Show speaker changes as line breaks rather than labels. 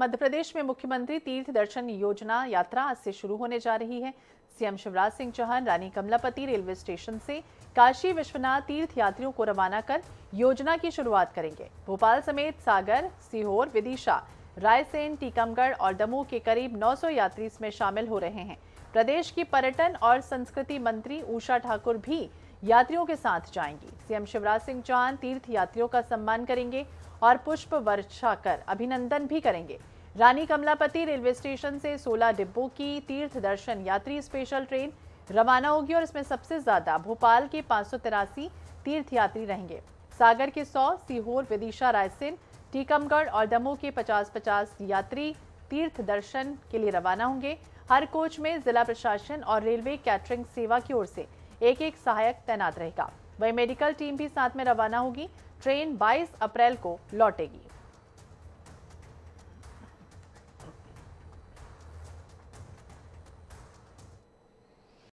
मध्य प्रदेश में मुख्यमंत्री तीर्थ दर्शन योजना यात्रा आज से शुरू होने जा रही है CM Shivraj Singh Chouhan Rani Kamlapati railway station से काशी विश्वनाथ तीर्थ यात्रियों को रवाना कर योजना की शुरुआत करेंगे भोपाल समेत सागर सीहोर विदिशा रायसेन टीकमगढ़ और दमोह के करीब 900 यात्री इसमें शामिल हो रहे हैं प्रदेश की पर्यटन और संस्कृति मंत्री उषा ठाकुर भी यात्रियों के साथ जाएंगी सीएम शिवराज सिंह चौहान तीर्थ यात्रियों का सम्मान करेंगे और पुष्प वर्षा कर अभिनंदन भी करेंगे रानी कमलापति रेलवे स्टेशन से 16 डिब्बों की तीर्थ दर्शन यात्री स्पेशल ट्रेन रवाना होगी और इसमें सबसे ज्यादा भोपाल के पाँच तीर्थ यात्री रहेंगे सागर के 100, सीहोर विदिशा रायसेन टीकमगढ़ और दमोह के 50-50 यात्री तीर्थ दर्शन के लिए रवाना होंगे हर कोच में जिला प्रशासन और रेलवे कैटरिंग सेवा की ओर से एक एक सहायक तैनात रहेगा वही मेडिकल टीम भी साथ में रवाना होगी ट्रेन 22 अप्रैल को लौटेगी